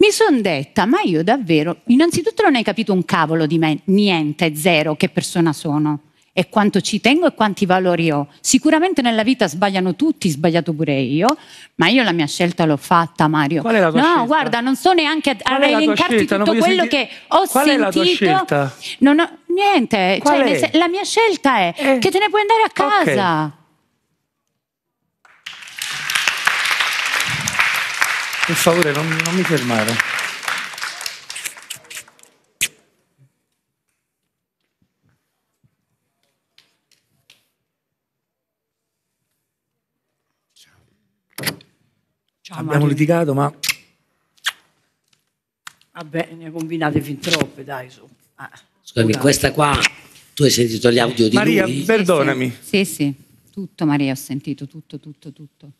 mi sono detta, ma io davvero, innanzitutto non hai capito un cavolo di me, niente, zero, che persona sono e quanto ci tengo e quanti valori ho. Sicuramente nella vita sbagliano tutti, sbagliato pure io, ma io la mia scelta l'ho fatta, Mario. Qual è la tua no, scelta? guarda, non so neanche a elencarti tutto quello senti... che ho Qual sentito. Qual è la tua scelta? Non ho... Niente, cioè, la mia scelta è eh. che te ne puoi andare a casa. Okay. Per favore, non, non mi fermare. Ciao, Abbiamo Mario. litigato, ma... Vabbè, ne combinate fin troppe, dai, su. Ah, Scusami, dai. questa qua, tu hai sentito gli audio di Maria, lui? Maria, perdonami. Sì, sì, sì, tutto Maria, ho sentito tutto, tutto, tutto.